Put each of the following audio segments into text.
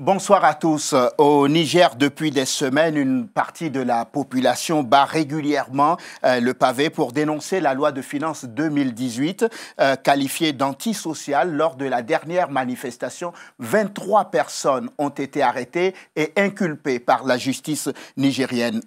Bonsoir à tous. Euh, au Niger, depuis des semaines, une partie de la population bat régulièrement euh, le pavé pour dénoncer la loi de finances 2018, euh, qualifiée d'antisociale. Lors de la dernière manifestation, 23 personnes ont été arrêtées et inculpées par la justice nigérienne.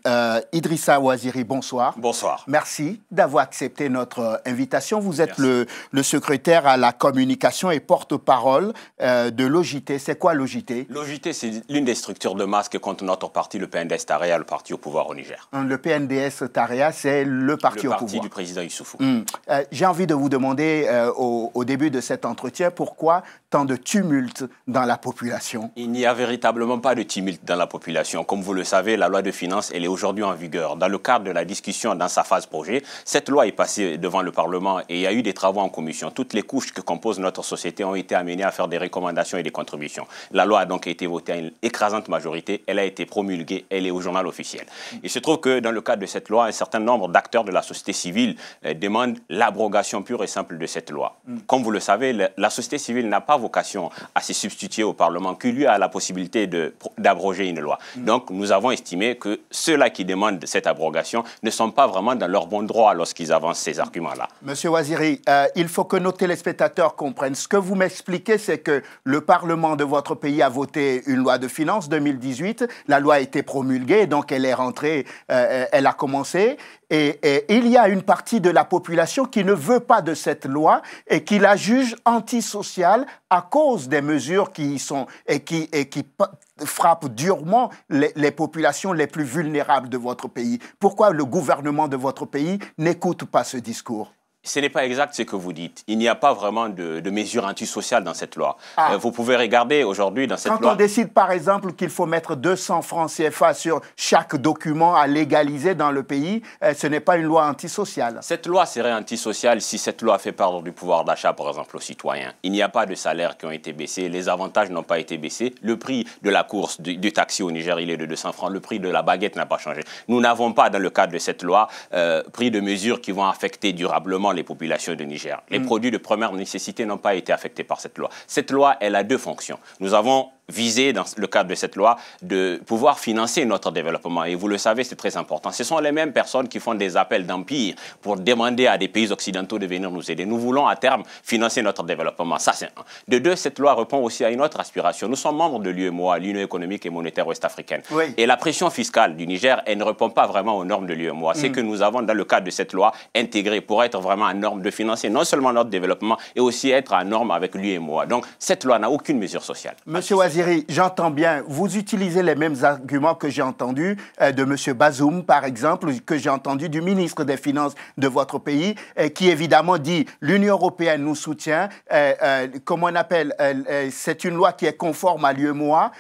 Idrissa Ouaziri, bonsoir. Bonsoir. Merci d'avoir accepté notre invitation. Vous êtes le, secrétaire à la communication et porte-parole de l'OJT. C'est quoi l'OJT c'est l'une des structures de masse contre notre parti, le PNDS Tarea, le parti au pouvoir au Niger. Hum, le PNDS Tarea, c'est le parti au pouvoir. Le parti du président Issoufou. Hum, euh, j'ai envie de vous demander euh, au, au, début de cet entretien pourquoi tant de tumulte dans la population. Il n'y a véritablement pas de tumulte dans la population. Comme vous le savez, la loi de finances, elle est aujourd'hui en vigueur. Dans le cadre de la discussion dans sa phase projet, cette loi est passée devant le Parlement et il y a eu des travaux en commission. Toutes les couches que compose notre société ont été amenées à faire des recommandations et des contributions. La loi a donc été votée à une écrasante majorité, elle a été promulguée, elle est au journal officiel. Il se trouve que dans le cadre de cette loi, un certain nombre d'acteurs de la société civile euh, demandent l'abrogation pure et simple de cette loi. Mm. Comme vous le savez, la société civile n'a pas vocation à se substituer au Parlement, qui lui a la possibilité d'abroger une loi. Mm. Donc nous avons estimé que ceux-là qui demandent cette abrogation ne sont pas vraiment dans leur bon droit lorsqu'ils avancent ces arguments-là. Monsieur Waziri, euh, il faut que nos téléspectateurs comprennent. Ce que vous m'expliquez, c'est que le Parlement de votre pays a voté une loi de finances 2018. La loi a été promulguée, donc elle est rentrée, euh, euh, elle a commencé. Et, il y a une partie de la population qui ne veut pas de cette loi et qui la juge antisociale à cause des mesures qui sont et qui, et frappent durement les, les, populations les plus vulnérables de votre pays. Pourquoi le gouvernement de votre pays n'écoute pas ce discours ce n'est pas exact ce que vous dites. Il n'y a pas vraiment de, mesures antisociales dans cette loi. Ah. Euh, vous pouvez regarder aujourd'hui dans cette loi. Quand on décide par exemple qu'il faut mettre 200 francs CFA sur chaque document à légaliser dans le pays, euh, ce n'est pas une loi antisociale. Cette loi serait antisociale si cette loi fait perdre du pouvoir d'achat par exemple aux citoyens. Il n'y a pas de salaires qui ont été baissés, les avantages n'ont pas été baissés, le prix de la course du, taxi au Niger il est de 200 francs, le prix de la baguette n'a pas changé. Nous n'avons pas dans le cadre de cette loi euh, pris de mesures qui vont affecter durablement les populations du Niger. Les mm. produits de première nécessité n'ont pas été affectés par cette loi. Cette loi, elle a deux fonctions. Nous avons viser, dans le cadre de cette loi de pouvoir financer notre développement. Et vous le savez, c'est très important. Ce sont les mêmes personnes qui font des appels d'empire pour demander à des pays occidentaux de venir nous aider. Nous voulons à terme financer notre développement. Ça, c'est un. De deux, cette loi répond aussi à une autre aspiration. Nous sommes membres de l'UEMOA, l'Union économique et monétaire ouest-africaine. Et la pression fiscale du Niger, elle ne répond pas vraiment aux normes de l'UEMOA. C'est mm. que nous avons, dans le cadre de cette loi, intégré pour être vraiment à norme de financer non seulement notre développement, et aussi être à norme avec l'UEMOA. Donc, cette loi n'a aucune mesure sociale. Monsieur j'entends bien, vous utilisez les mêmes arguments que j'ai entendus euh, de M. Bazoum, par exemple, que j'ai entendu du ministre des Finances de votre pays, euh, qui évidemment dit l'Union européenne nous soutient, euh, euh comment on appelle, c'est une loi qui est conforme à l'UEMOA.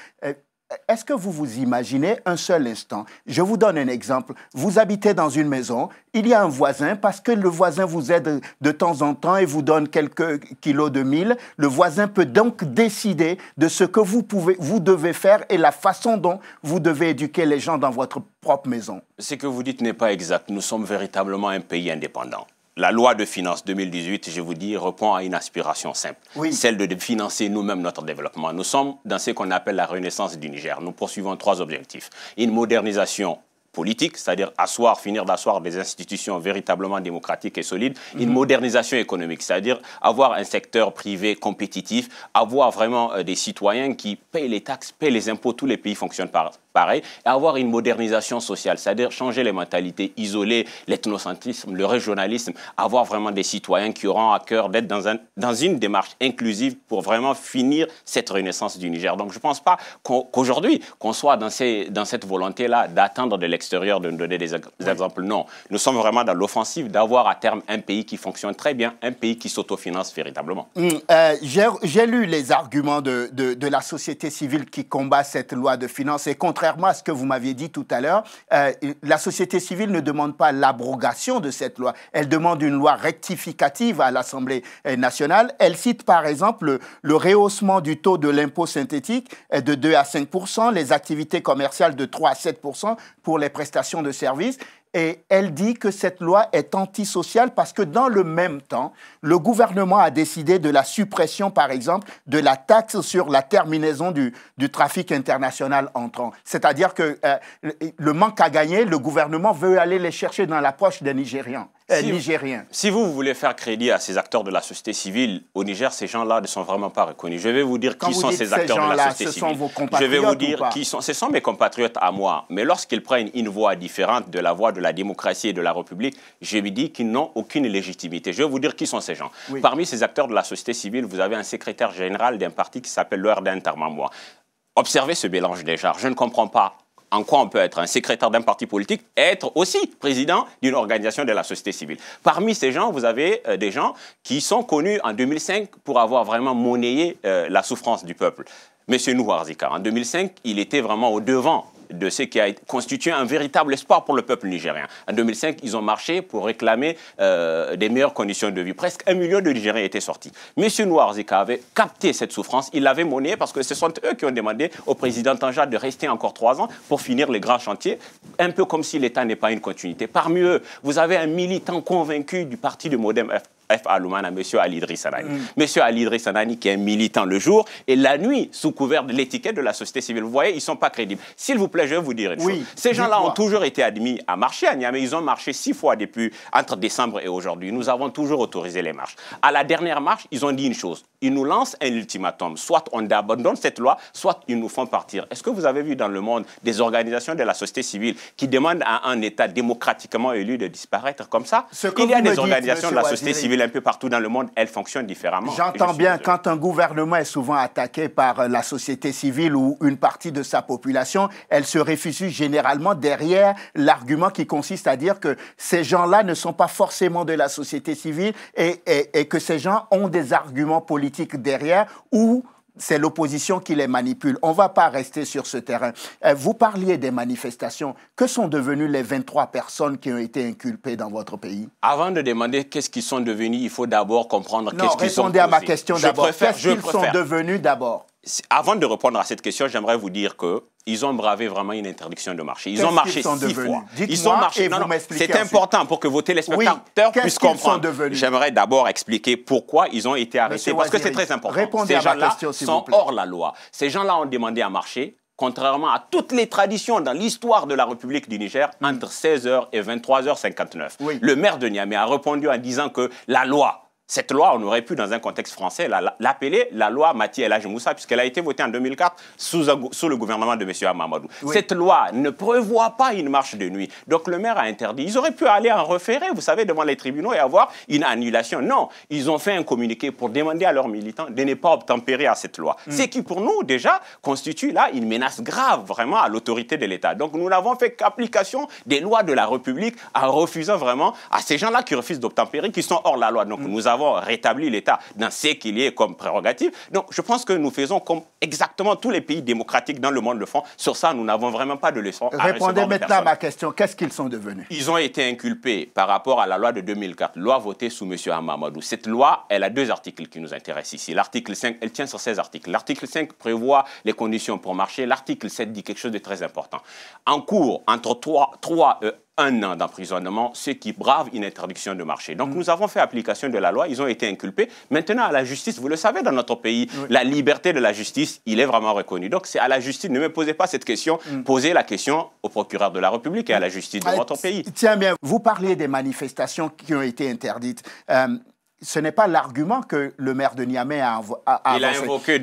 Est-ce que vous vous imaginez un seul instant Je vous donne un exemple. Vous habitez dans une maison, il y a un voisin, parce que le voisin vous aide de temps en temps et vous donne quelques kilos de mille. Le voisin peut donc décider de ce que vous, pouvez, vous devez faire et la façon dont vous devez éduquer les gens dans votre propre maison. Ce que vous dites n'est pas exact. Nous sommes véritablement un pays indépendant la loi de finances 2018, je vous dis, répond à une aspiration simple, celle de financer nous-mêmes notre développement. Nous sommes dans ce qu'on appelle la renaissance du Niger. Nous poursuivons trois objectifs. Une modernisation politique, c'est-à-dire asseoir, finir d'asseoir des institutions véritablement démocratiques et solides, une mhm. modernisation économique, c'est-à-dire avoir un secteur privé compétitif, avoir vraiment euh, des citoyens qui payent les taxes, payent les impôts, tous les pays fonctionnent par, pareil, et avoir une modernisation sociale, c'est-à-dire changer les mentalités, isoler l'ethnocentrisme, le régionalisme, avoir vraiment des citoyens qui auront à cœur d'être dans, un, dans une démarche inclusive pour vraiment finir cette renaissance du Niger. Donc je ne pense pas qu'aujourd'hui, qu'on soit dans, ces, dans cette volonté-là d'attendre de l'extérieur de nous donner des, exemples. Non, nous sommes vraiment dans l'offensive d'avoir à terme un pays qui fonctionne très bien, un pays qui s'autofinance véritablement. Hum, euh, j'ai lu les arguments de, de, de la société civile qui combat cette loi de finances et contre contrairement à ce que vous m'aviez dit tout à l'heure, euh, la société civile ne demande pas l'abrogation de cette loi. Elle demande une loi rectificative à l'Assemblée euh, nationale. Elle cite par exemple le, le rehaussement du taux de l'impôt synthétique euh, de 2 à 5 les activités commerciales de 3 à 7 pour les prestations de services et elle dit que cette loi est antisociale parce que dans le même temps, le gouvernement a décidé de la suppression, par exemple, de la taxe sur la terminaison du, trafic international entrant. C'est-à-dire que euh, le manque à gagner, le gouvernement veut aller les chercher dans la poche des Nigérians. Euh, si Vous, si vous, voulez faire crédit à ces acteurs de la société civile, au Niger, ces gens-là ne sont vraiment pas reconnus. Je vais vous dire qui sont ces acteurs de la société civile. Je vais vous dire qui sont. Ce sont mes compatriotes à moi. Mais lorsqu'ils prennent une voie différente de la voie de la démocratie et de la République, je me dis qu'ils n'ont aucune légitimité. Je vais vous dire qui sont ces gens. Parmi ces acteurs de la société civile, vous avez un secrétaire général d'un parti qui s'appelle l'ORD moi. Observez ce mélange des genres. Je ne comprends pas en quoi on peut être un secrétaire d'un parti politique être aussi président d'une organisation de la société civile. Parmi ces gens, vous avez euh, des gens qui sont connus en 2005 pour avoir vraiment monnayé euh, la souffrance du peuple. Monsieur Nouarzika, en 2005, il était vraiment au devant de ce qui a constitué un véritable espoir pour le peuple nigérien. En 2005, ils ont marché pour réclamer euh, des meilleures conditions de vie. Presque un million de Nigériens étaient sortis. Monsieur Zika avait capté cette souffrance, il l'avait monnayé parce que ce sont eux qui ont demandé au président Tanja de rester encore trois ans pour finir les grands chantiers, un peu comme si l'État n'est pas une continuité. Parmi eux, vous avez un militant convaincu du parti de Modem F à M. Ali Drissanani. M. Mm. Ali Drissanani qui est militant le jour et la nuit, sous couvert de l'étiquette de la société civile. Vous voyez, ils ne sont pas crédibles. S'il vous plaît, je vais vous dire une chose. Ces gens-là ont toujours été admis à marcher à Niamey. Ils ont marché six fois depuis, entre décembre et aujourd'hui. Nous avons toujours autorisé les marches. À la dernière marche, ils ont dit une chose. Ils nous lancent un ultimatum. Soit on abandonne cette loi, soit ils nous font partir. Est-ce que vous avez vu dans le monde des organisations de la société civile qui demandent à un État démocratiquement élu de disparaître comme ça Il y a des organisations de la société civile un peu partout dans le monde, elle fonctionne différemment. J'entends bien, quand un gouvernement est souvent attaqué par euh, la société civile ou une partie de sa population, elle se réfugie généralement derrière l'argument qui consiste à dire que ces gens-là ne sont pas forcément de la société civile et, et que ces gens ont des arguments politiques derrière ou c'est l'opposition qui les manipule. On ne va pas rester sur ce terrain. Euh, vous parliez des manifestations. Que sont devenues les 23 personnes qui ont été inculpées dans votre pays Avant de demander qu'est-ce qu'ils sont devenus, il faut d'abord comprendre qu'est-ce qu'ils sont devenus. Répondez à ma question d'abord. Qu'est-ce qu'ils sont devenus d'abord Avant de répondre à cette question, j'aimerais vous dire que ils ont bravé vraiment une interdiction de marché. Ils ont marché ils sont six fois. Ils ont marché. C'est important pour que vos téléspectateurs oui. puissent comprendre. J'aimerais d'abord expliquer pourquoi ils ont été arrêtés parce que c'est très important. Ces gens-là sont hors la loi. Ces gens-là ont demandé à marcher contrairement à toutes les traditions dans l'histoire de la République du Niger, hmm. entre 16h et 23h59. Le maire de Niamey a répondu en disant que la loi cette loi, on aurait pu, dans un contexte français, l'appeler la loi Mathieu El Moussa, puisqu'elle a été votée en 2004 sous, sous le gouvernement de M. Amamadou. Cette loi ne prévoit pas une marche de nuit. Donc le maire a interdit. Ils auraient pu aller en référé, vous savez, devant les tribunaux et avoir une annulation. Non, ils ont fait un communiqué pour demander à leurs militants de ne pas obtempérer à cette loi. Hmm. Ce qui, pour nous, déjà, constitue là une menace grave vraiment à l'autorité de l'État. Donc nous n'avons fait qu'application des lois de la République en refusant vraiment à ces gens-là qui refusent d'obtempérer, qui sont hors la loi. Donc hmm. nous avons Rétablir rétabli l'État dans ce qu'il y comme prérogative. Donc, je pense que nous faisons comme exactement tous les pays démocratiques dans le monde le font. Sur ça, nous n'avons vraiment pas de leçon à Répondez maintenant à ma question. Qu'est-ce qu'ils sont devenus Ils ont été inculpés par rapport à la loi de 2004, loi votée sous M. Hamamadou. Cette loi, elle a deux articles qui nous intéressent ici. L'article 5, elle tient sur 16 articles. L'article 5 prévoit les conditions pour marcher. L'article 7 dit quelque chose de très important. En cours, entre 3, 3 un an d'emprisonnement, ceux qui brave une interdiction de marché. Donc mm. nous avons fait application de la loi, ils ont été inculpés. Maintenant, à la justice, vous le savez, dans notre pays, la liberté de la justice, il est vraiment reconnu. Donc c'est à la justice, ne me posez pas cette question, mm. posez la question au procureur de la République et à la mm. justice de votre ah, pays. Tiens bien, vous parlez des manifestations qui ont été interdites. Euh, ce n'est pas l'argument que le maire de Niamey a, a, Il a invoqué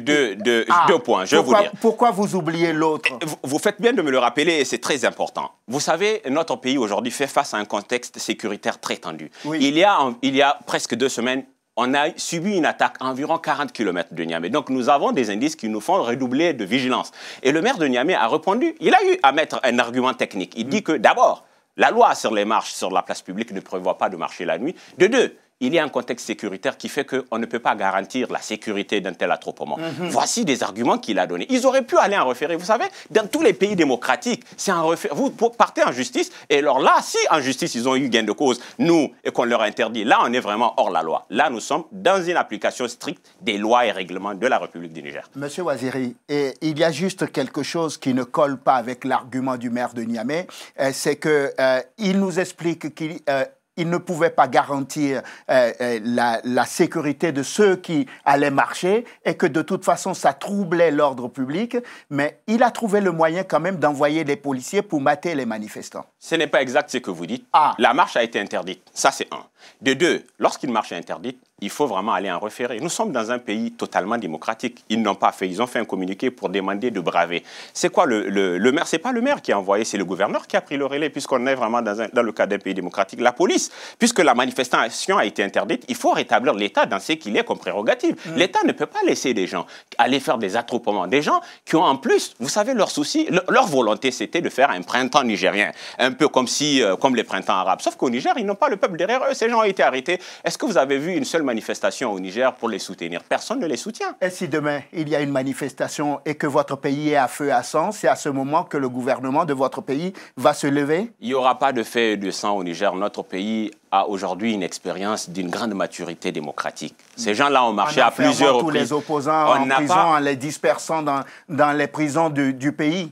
ah, deux, points, je pourquoi, vous dire. Pourquoi vous oubliez l'autre Vous faites bien de me le rappeler et c'est très important. Vous savez, notre pays aujourd'hui fait face à un contexte sécuritaire très tendu. Il, y a, il y a presque deux semaines, on a subi une attaque à environ 40 km de Niamey. Donc nous avons des indices qui nous font redoubler de vigilance. Et le maire de Niamey a répondu, il a eu à mettre un argument technique. Il mm. dit que d'abord, la loi sur les marches sur la place publique ne prévoit pas de marcher la nuit. De deux, il y a un contexte sécuritaire qui fait qu'on ne peut pas garantir la sécurité d'un tel attroupement. Mhm. Voici des arguments qu'il a donnés. Ils auraient pu aller en référé. Vous savez, dans tous les pays démocratiques, c'est un référé. Vous partez en justice, et alors là, si en justice, ils ont eu gain de cause, nous, et qu'on leur interdit, là, on est vraiment hors la loi. Là, nous sommes dans une application stricte des lois et règlements de la République du Niger. Monsieur Waziri, il y a juste quelque chose qui ne colle pas avec l'argument du maire de Niamey, euh, c'est qu'il euh, nous explique qu'il... Euh, il ne pouvait pas garantir euh, euh, la, la, sécurité de ceux qui allaient marcher et que de toute façon ça troublait l'ordre public, mais il a trouvé le moyen quand même d'envoyer des policiers pour mater les manifestants. Ce n'est pas exact ce que vous dites. Ah. La marche a été interdite, ça c'est un. De deux, lorsqu'une marche est interdite, il faut vraiment aller en référer. Nous sommes dans un pays totalement démocratique. Ils n'ont pas fait, ils ont fait un communiqué pour demander de braver. C'est quoi le, le, le maire C'est pas le maire qui a envoyé, c'est le gouverneur qui a pris le relais, puisqu'on est vraiment dans, le cadre d'un pays démocratique. La police, puisque la manifestation a été interdite, il faut rétablir l'État dans ce qu'il est comme prérogative. Mm. L'État ne peut pas laisser des gens aller faire des attroupements, des gens qui ont en plus, vous savez, leur souci, leur volonté, c'était de faire un printemps nigérien, un peu comme si, euh, comme les printemps arabes. Sauf qu'au Niger, ils n'ont pas le peuple derrière eux. Ces gens ont été arrêtés. Est-ce que vous avez vu une seule manifestations au Niger pour les soutenir. Personne ne les soutient. Et si demain, il y a une manifestation et que votre pays est à feu à sang, c'est à ce moment que le gouvernement de votre pays va se lever Il n'y aura pas de fait de sang au Niger. Notre pays a aujourd'hui une expérience d'une grande maturité démocratique. Ces gens-là ont marché à plusieurs reprises. On tous les opposants en prison, en les dispersant dans, dans les prisons du, du pays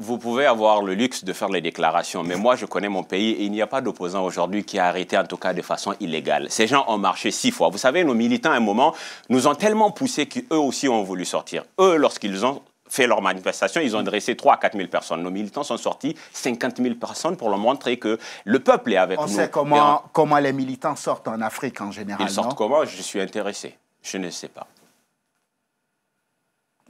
vous pouvez avoir le luxe de faire les déclarations, mais moi je connais mon pays et il n'y a pas d'opposant aujourd'hui qui a arrêté en tout cas de façon illégale. Ces gens ont marché six fois. Vous savez, nos militants à un moment nous ont tellement poussés qu'eux aussi ont voulu sortir. Eux, lorsqu'ils ont fait leur manifestation, ils ont dressé 3 à 4 000 personnes. Nos militants sont sortis 50 000 personnes pour leur montrer que le peuple est avec nous. On sait comment, comment les militants sortent en Afrique en général. Ils sortent comment Je suis intéressé. Je ne sais pas.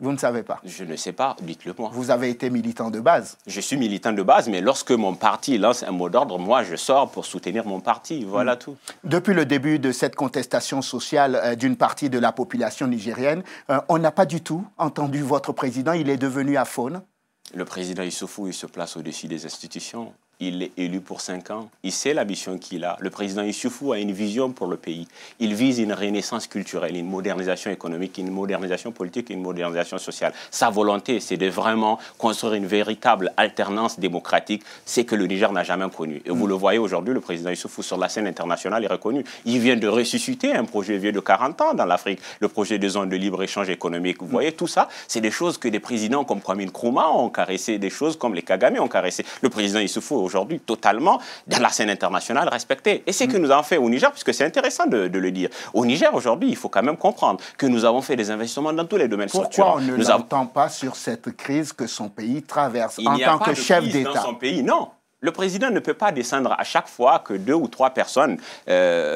Vous ne savez pas Je ne sais pas, dites-le moi. Vous avez été militant de base Je suis militant de base, mais lorsque mon parti lance un mot d'ordre, moi je sors pour soutenir mon parti, voilà mm. tout. Depuis le début de cette contestation sociale euh, d'une partie de la population nigérienne, euh, on n'a pas du tout entendu votre président, il est devenu faune. – Le président Issoufou, il se place au-dessus des institutions il est élu pour cinq ans. Il sait la mission qu'il a. Le président Issoufou a une vision pour le pays. Il vise une renaissance culturelle, une modernisation économique, une modernisation politique, une modernisation sociale. Sa volonté, c'est de vraiment construire une véritable alternance démocratique, c'est que le Niger n'a jamais connu. Et vous mm. le voyez aujourd'hui, le président Issoufou sur la scène internationale est reconnu. Il vient de ressusciter un projet vieux de 40 ans dans l'Afrique, le projet des zones de libre-échange économique. Vous mm. voyez, tout ça, c'est des choses que des présidents comme Kwame Nkrumah ont caressé, des choses comme les Kagame ont caressé. Le président Issoufou aujourd'hui totalement dans la scène internationale respectée. Et c'est ce que mm. nous avons fait au Niger, puisque c'est intéressant de, le dire. Au Niger, aujourd'hui, il faut quand même comprendre que nous avons fait des investissements dans tous les domaines Pourquoi on ne l'entend entend pas sur cette crise que son pays traverse en tant pas que de chef d'État dans son pays, non. Le président ne peut pas descendre à chaque fois que deux ou trois personnes euh,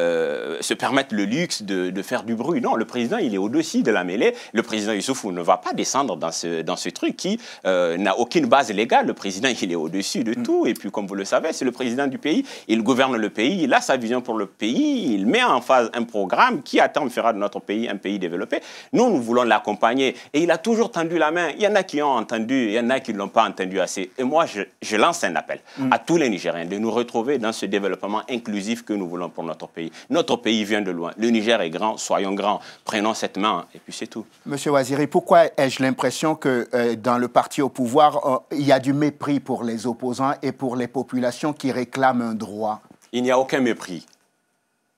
euh, se permettent le luxe de, faire du bruit. Non, le président, il est au-dessus de la mêlée. Le président Youssoufou ne va pas descendre dans ce, dans ce truc qui euh, n'a aucune base légale. Le président, il est au-dessus de mm. tout. Et puis, comme vous le savez, c'est le président du pays. Il gouverne le pays, il a sa vision pour le pays, il met en phase un programme qui, à terme, fera de notre pays un pays développé. Nous, nous voulons l'accompagner. Et il a toujours tendu la main. Il y en a qui ont entendu, il y en a qui ne l'ont pas entendu assez. Et moi, je, lance un appel. Mm à tous les Nigériens de nous retrouver dans ce développement inclusif que nous voulons pour notre pays. Notre pays vient de loin. Le Niger est grand, soyons grands, prenons cette main et puis c'est tout. Monsieur Waziri, pourquoi ai-je l'impression que euh, dans le parti au pouvoir, euh, il y a du mépris pour les opposants et pour les populations qui réclament un droit Il n'y a aucun mépris.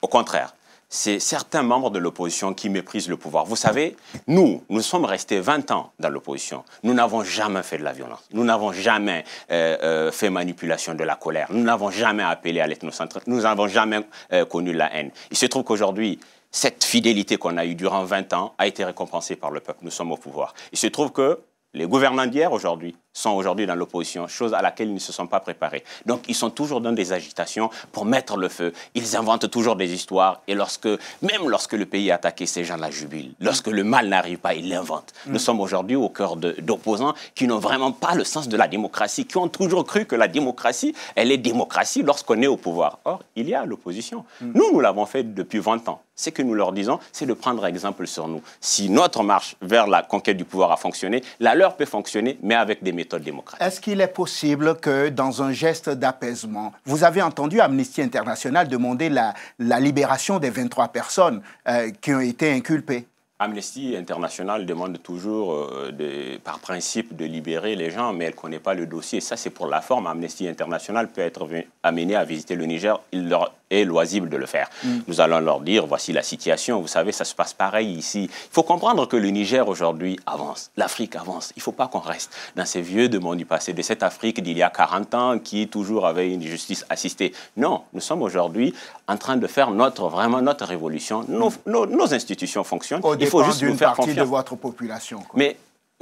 Au contraire, c'est certains membres de l'opposition qui méprisent le pouvoir. Vous savez, nous, nous sommes restés 20 ans dans l'opposition. Nous n'avons jamais fait de la violence. Nous n'avons jamais euh, euh, fait manipulation de la colère. Nous n'avons jamais appelé à l'ethnocentrisme. Nous n'avons jamais euh, connu la haine. Il se trouve qu'aujourd'hui, cette fidélité qu'on a eue durant 20 ans a été récompensée par le peuple. Nous sommes au pouvoir. Il se trouve que les gouvernants d'hier aujourd'hui sont aujourd'hui dans l'opposition, chose à laquelle ils ne se sont pas préparés. Donc ils sont toujours dans des agitations pour mettre le feu. Ils inventent toujours des histoires et lorsque, même lorsque le pays est attaqué, ces gens la jubile, Lorsque le mal n'arrive pas, ils l'inventent. Nous mm. sommes aujourd'hui au cœur d'opposants qui n'ont vraiment pas le sens de la démocratie, qui ont toujours cru que la démocratie, elle est démocratie lorsqu'on est au pouvoir. Or, il y a l'opposition. Mm. Nous, nous l'avons fait depuis 20 ans ce que nous leur disons, c'est de prendre exemple sur nous. Si notre marche vers la conquête du pouvoir a fonctionné, la leur peut fonctionner, mais avec des méthodes démocratiques. Est-ce qu'il est possible que, dans un geste d'apaisement, vous avez entendu Amnesty International demander la, libération des 23 personnes euh, qui ont été inculpées Amnesty International demande toujours, euh, par principe, de libérer les gens, mais elle ne connaît pas le dossier. Ça, c'est pour la forme. Amnesty International peut être amenée à visiter le Niger. Il leur loisible de le faire. Mm. Nous allons leur dire, voici la situation, vous savez, ça se passe pareil ici. Il faut comprendre que le Niger aujourd'hui avance, l'Afrique avance. Il ne faut pas qu'on reste dans ces vieux démons du passé, de cette Afrique d'il y a 40 ans qui toujours avait une justice assistée. Non, nous sommes aujourd'hui en train de faire notre, vraiment notre révolution. Nos, nos, institutions fonctionnent. Il faut juste nous faire confiance. de votre population. Mais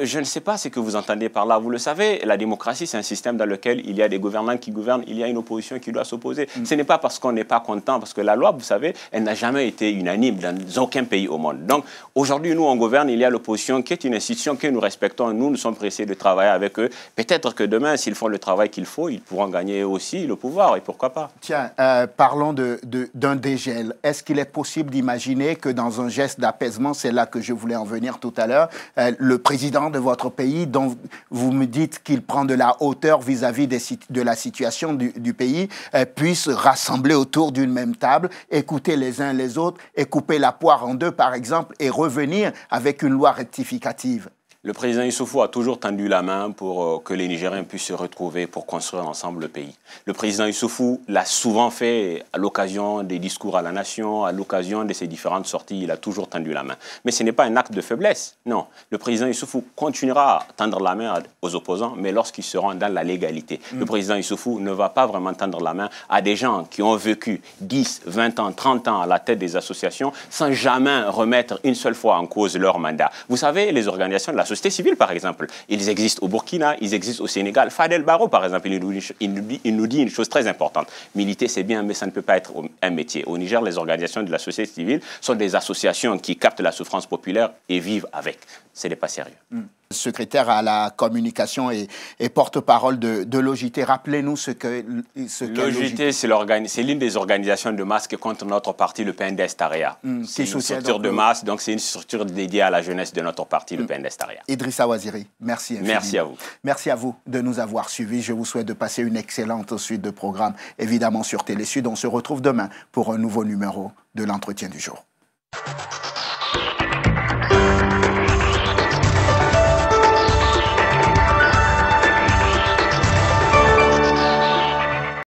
je ne sais pas ce que vous entendez par là. Vous le savez, la démocratie, c'est un système dans lequel il y a des gouvernants qui gouvernent, il y a une opposition qui doit s'opposer. Mm. Ce n'est pas parce qu'on n'est pas content, parce que la loi, vous savez, elle n'a jamais été unanime dans aucun pays au monde. Donc aujourd'hui, nous, on gouverne, il y a l'opposition qui est une institution que nous respectons. Nous, nous sommes pressés de travailler avec eux. Peut-être que demain, s'ils font le travail qu'il faut, ils pourront gagner aussi le pouvoir, et pourquoi pas. Tiens, euh, parlons d'un de, d'un dégel. Est-ce qu'il est possible d'imaginer que dans un geste d'apaisement, c'est là que je voulais en venir tout à l'heure, euh, le président de votre pays dont vous me dites qu'il prend de la hauteur vis-à-vis de la situation du, pays euh, puisse puissent rassembler autour d'une même table, écouter les uns les autres et couper la poire en deux, par exemple, et revenir avec une loi rectificative le président Issoufou a toujours tendu la main pour euh, que les Nigériens puissent se retrouver pour construire ensemble le pays. Le président Issoufou l'a souvent fait à l'occasion des discours à la nation, à l'occasion de ses différentes sorties, il a toujours tendu la main. Mais ce n'est pas un acte de faiblesse, non. Le président Issoufou continuera à tendre la main aux opposants, mais lorsqu'ils seront dans la légalité. Mm. Le président Issoufou ne va pas vraiment tendre la main à des gens qui ont vécu 10, 20 ans, 30 ans à la tête des associations sans jamais remettre une seule fois en cause leur mandat. Vous savez, les organisations de la société civile, par exemple. Ils existent au Burkina, ils existent au Sénégal. Fadel Barro, par exemple, il nous, dit, une chose très importante. Militer, c'est bien, mais ça ne peut pas être un métier. Au Niger, les organisations de la société civile sont des associations qui captent la souffrance populaire et vivent avec. Ce n'est pas sérieux. Mm secrétaire à la communication et, porte-parole de, de Logité. Rappelez-nous ce que ce Logité, c'est l'une des organisations de masse contre notre parti, le PND Estaria. Hmm, c'est une structure de masse, donc c'est une structure dédiée à la jeunesse de notre parti, le hmm. PND Estaria. Idrissa Waziri, merci. Merci à vous. Merci à vous de nous avoir suivis. Je vous souhaite de passer une excellente suite de programmes, évidemment sur Télésud. On se retrouve demain pour un nouveau numéro de l'entretien du jour.